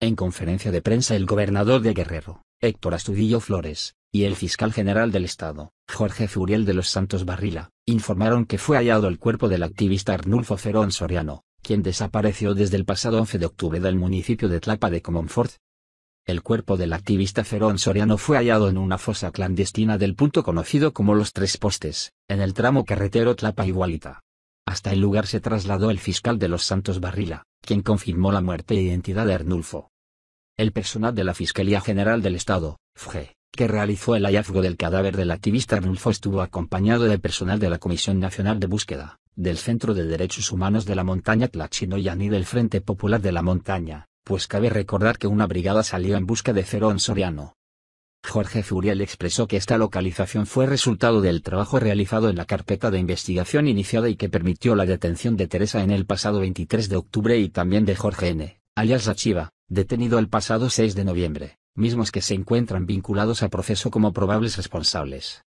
En conferencia de prensa el gobernador de Guerrero, Héctor Astudillo Flores, y el fiscal general del Estado, Jorge Furiel de los Santos Barrila, informaron que fue hallado el cuerpo del activista Arnulfo Ferón Soriano, quien desapareció desde el pasado 11 de octubre del municipio de Tlapa de Comonfort. El cuerpo del activista Ferón Soriano fue hallado en una fosa clandestina del punto conocido como Los Tres Postes, en el tramo carretero Tlapa-Igualita. Hasta el lugar se trasladó el fiscal de los Santos Barrila, quien confirmó la muerte e identidad de Arnulfo. El personal de la Fiscalía General del Estado, FG, que realizó el hallazgo del cadáver del activista Arnulfo estuvo acompañado de personal de la Comisión Nacional de Búsqueda, del Centro de Derechos Humanos de la Montaña Tlaxinoyan y del Frente Popular de la Montaña, pues cabe recordar que una brigada salió en busca de Ferón Soriano, Jorge Furiel expresó que esta localización fue resultado del trabajo realizado en la carpeta de investigación iniciada y que permitió la detención de Teresa en el pasado 23 de octubre y también de Jorge N., alias La Chiva, detenido el pasado 6 de noviembre, mismos que se encuentran vinculados a proceso como probables responsables.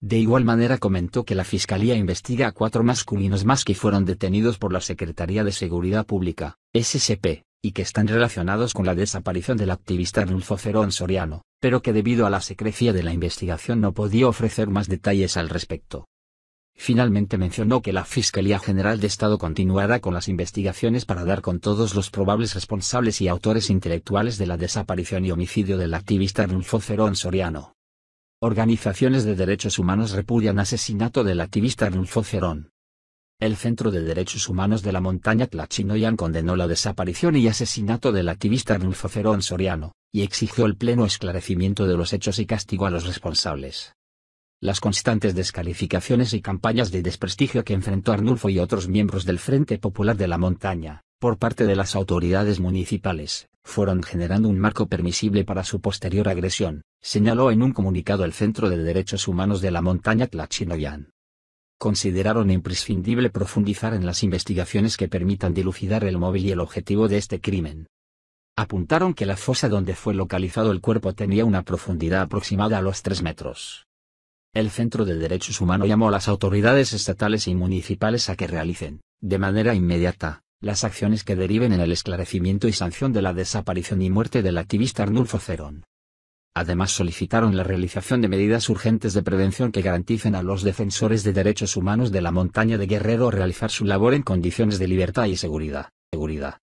De igual manera comentó que la Fiscalía investiga a cuatro masculinos más que fueron detenidos por la Secretaría de Seguridad Pública, SSP, y que están relacionados con la desaparición del activista Arnulfo Ferón Soriano, pero que debido a la secrecía de la investigación no podía ofrecer más detalles al respecto. Finalmente mencionó que la Fiscalía General de Estado continuará con las investigaciones para dar con todos los probables responsables y autores intelectuales de la desaparición y homicidio del activista Rulfo Cerón Soriano. Organizaciones de derechos humanos repudian asesinato del activista Rulfo Cerón. El Centro de Derechos Humanos de la Montaña Tlachinoyan condenó la desaparición y asesinato del activista Rulfo Cerón Soriano y exigió el pleno esclarecimiento de los hechos y castigo a los responsables. Las constantes descalificaciones y campañas de desprestigio que enfrentó Arnulfo y otros miembros del Frente Popular de la Montaña, por parte de las autoridades municipales, fueron generando un marco permisible para su posterior agresión, señaló en un comunicado el Centro de Derechos Humanos de la Montaña Tlachinoyan. Consideraron imprescindible profundizar en las investigaciones que permitan dilucidar el móvil y el objetivo de este crimen, apuntaron que la fosa donde fue localizado el cuerpo tenía una profundidad aproximada a los 3 metros. El Centro de Derechos Humanos llamó a las autoridades estatales y municipales a que realicen, de manera inmediata, las acciones que deriven en el esclarecimiento y sanción de la desaparición y muerte del activista Arnulfo Cerón. Además solicitaron la realización de medidas urgentes de prevención que garanticen a los defensores de derechos humanos de la montaña de Guerrero realizar su labor en condiciones de libertad y seguridad. seguridad.